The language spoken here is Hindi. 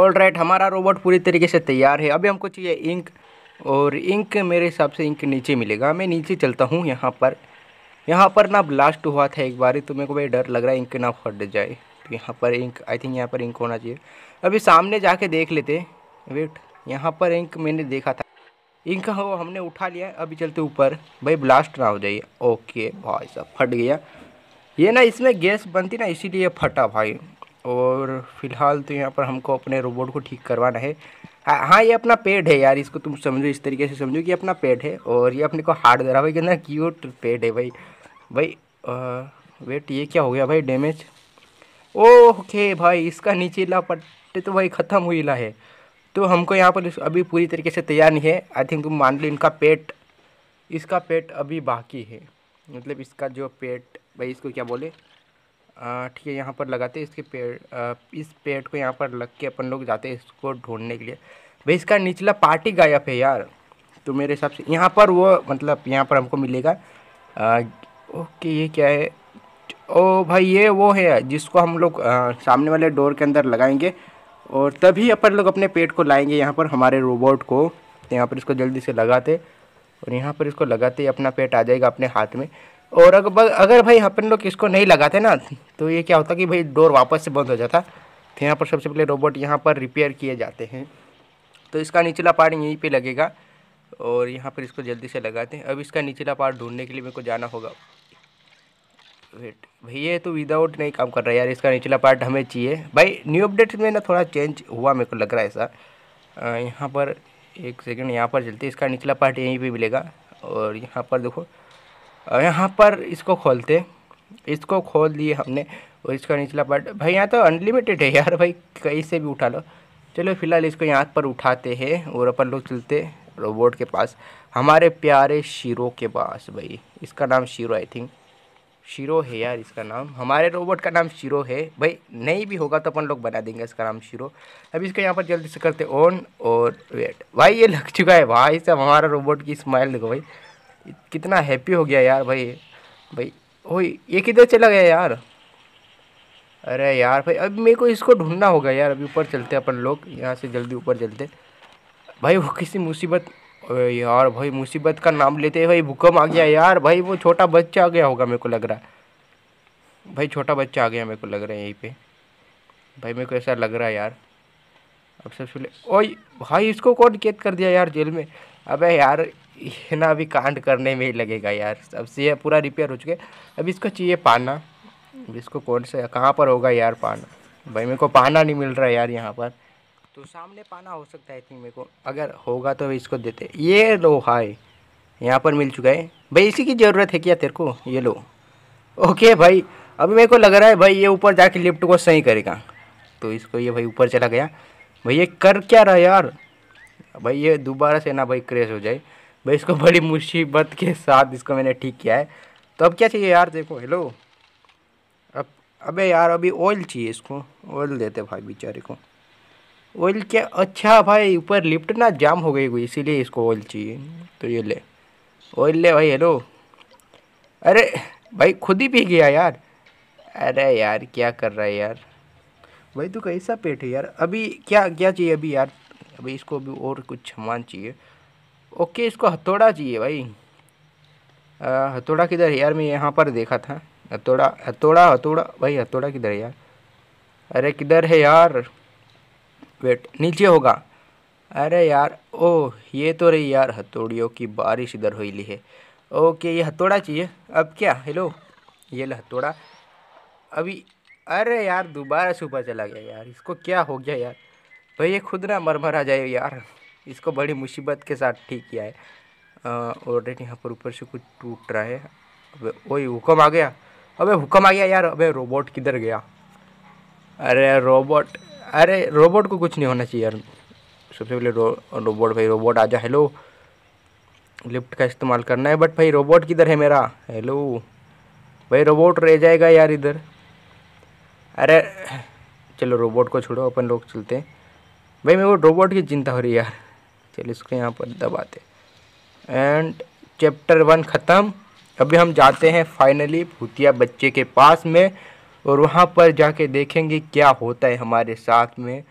ऑल राइट हमारा रोबोट पूरी तरीके से तैयार है अभी हमको चाहिए इंक और इंक मेरे हिसाब से इंक नीचे मिलेगा मैं नीचे चलता हूँ यहाँ पर यहाँ पर ना ब्लास्ट हुआ था एक बार तो मेरे को भाई डर लग रहा है इंक ना फट जाए तो यहाँ पर इंक आई थिंक यहाँ पर इंक होना चाहिए अभी सामने जाके देख लेते वेट यहाँ पर इंक मैंने देखा था इंक हो हमने उठा लिया अभी चलते ऊपर भाई ब्लास्ट ना हो जाइए ओके भाई साहब फट गया ये ना इसमें गैस बनती ना इसीलिए फटा भाई और फिलहाल तो यहाँ पर हमको अपने रोबोट को ठीक करवाना है हाँ ये अपना पेड है यार इसको तुम समझो इस तरीके से समझो कि अपना पेड है और ये अपने को हार्ड दे रहा भाई कितना क्यूट पेड है भाई भाई आ, वेट ये क्या हो गया भाई डैमेज ओके भाई इसका नीचेला पट्टे तो भाई ख़त्म हुई ला है तो हमको यहाँ पर अभी पूरी तरीके से तैयार नहीं है आई थिंक तुम मान लो इनका पेट इसका पेट अभी बाकी है मतलब इसका जो पेट भाई इसको क्या बोले ठीक है यहाँ पर लगाते इसके पेड़ इस पेड़ को यहाँ पर लग के अपन लोग जाते हैं इसको ढूंढने के लिए भाई इसका निचला पार्टी गायब है यार तो मेरे हिसाब से यहाँ पर वो मतलब यहाँ पर हमको मिलेगा आ, ओके ये क्या है ओ भाई ये वो है जिसको हम लोग सामने वाले डोर के अंदर लगाएंगे और तभी अपन लोग अपने पेट को लाएंगे यहाँ पर हमारे रोबोट को तो यहाँ पर इसको जल्दी से लगाते और यहाँ पर इसको लगाते ही अपना पेट आ जाएगा अपने हाथ में और अगर अगर भाई अपन लोग इसको नहीं लगाते ना तो ये क्या होता कि भाई डोर वापस से बंद हो जाता तो यहाँ पर सबसे पहले रोबोट यहाँ पर रिपेयर किए जाते हैं तो इसका निचला पार्ट यहीं पे लगेगा और यहाँ पर इसको जल्दी से लगाते हैं अब इसका निचला पार्ट ढूंढने के लिए मेरे को जाना होगा वेट भैया तो विदाउट नहीं काम कर रहा यार इसका निचला पार्ट हमें चाहिए भाई न्यू अपडेट में ना थोड़ा चेंज हुआ मेरे को लग रहा है ऐसा यहाँ पर एक सेकेंड यहाँ पर चलते इसका निचला पार्ट यहीं पर मिलेगा और यहाँ पर देखो यहाँ पर इसको खोलते इसको खोल दिए हमने और इसका निचला पार्ट भाई यहाँ तो अनलिमिटेड है यार भाई कहीं से भी उठा लो चलो फिलहाल इसको यहाँ पर उठाते हैं और अपन लोग चलते रोबोट के पास हमारे प्यारे शीरो के पास भाई इसका नाम शीरो आई थिंक शीरो है यार इसका नाम हमारे रोबोट का नाम शीरो है भाई नहीं भी होगा तो अपन लोग बना देंगे इसका नाम शीरो अब इसका यहाँ पर जल्दी से करते ऑन और वेट भाई ये लग चुका है भाई सब हमारा रोबोट की स्माइल देखो भाई कितना हैप्पी हो गया यार भाई भाई ओ ये किधर चला गया यार अरे यार भाई अब मेरे को इसको ढूंढना होगा यार अभी ऊपर चलते अपन लोग यहाँ से जल्दी ऊपर चलते भाई वो किसी मुसीबत यार भाई मुसीबत का नाम लेते भाई भूकंप आ गया यार भाई वो छोटा बच्चा आ गया होगा मेरे को लग रहा है भाई छोटा बच्चा आ गया मेरे को लग रहा है यहीं पे भाई मेरे को ऐसा लग रहा है यार अब सबसे सुन ओ भाई इसको कौन कैद कर दिया यार जेल में अबे यार इतना ना अभी कांड करने में ही लगेगा यार अब से ये पूरा रिपेयर हो चुके अब इसको चाहिए पाना अब इसको कौन से कहाँ पर होगा यार पाना भाई मेरे को पाना नहीं मिल रहा यार यहाँ पर तो सामने पाना हो सकता है थिंक मेरे को अगर होगा तो इसको देते ये लो हाय यहाँ पर मिल चुका है भाई इसी की ज़रूरत है क्या तेरे को ये लो ओके भाई अभी मेरे को लग रहा है भाई ये ऊपर जाके लिफ्ट को सही करेगा तो इसको ये भाई ऊपर चला गया भाई ये कर क्या रहा यार भाई ये दोबारा से ना भाई क्रेश हो जाए भाई इसको बड़ी मुसीबत के साथ इसको मैंने ठीक किया है तो अब क्या चाहिए यार देखो हेलो अब अबे यार अभी ऑयल चाहिए इसको ऑयल देते भाई बेचारे को ऑयल क्या अच्छा भाई ऊपर लिफ्ट ना जाम हो गई हुई इसीलिए इसको ऑयल चाहिए तो ये ले ऑयल ले भाई हेलो अरे भाई खुद ही पी गया यार अरे यार क्या कर रहा है यार भाई तू कैसा पेट है यार अभी क्या क्या चाहिए अभी यार अभी इसको अभी और कुछ सामान चाहिए ओके इसको हथौड़ा चाहिए भाई हथौड़ा किधर है यार मैं यहाँ पर देखा था हथौड़ा हथौड़ा हथौड़ा भाई हथौड़ा किधर है यार अरे किधर है यार वेट नीचे होगा अरे यार ओ ये तो रही यार हथौड़ियों की बारिश इधर हुई ली है ओके ये हथौड़ा चाहिए अब क्या हेलो ये हथौड़ा अभी अरे यार दोबारा सुबह चला गया यार इसको क्या हो गया यार भाई ये खुद ना आ जाए यार इसको बड़ी मुसीबत के साथ ठीक किया है ऑलरेडी यहाँ पर ऊपर से कुछ टूट रहा है अबे वही हुक्म आ गया अबे हुक्म आ गया यार अबे रोबोट किधर गया अरे रोबोट अरे रोबोट को कुछ नहीं होना चाहिए यार सबसे पहले रो, रोबोट भाई रोबोट आजा हेलो लिफ्ट का इस्तेमाल करना है बट भाई रोबोट किधर है मेरा हेलो भाई रोबोट रह जाएगा यार इधर अरे चलो रोबोट को छोड़ो अपन लोग चलते हैं भाई मेरे को रोबोट की चिंता हो रही है यार चलिए इसको यहाँ पर दबाते एंड चैप्टर वन ख़त्म अभी हम जाते हैं फाइनली भूतिया बच्चे के पास में और वहाँ पर जाके देखेंगे क्या होता है हमारे साथ में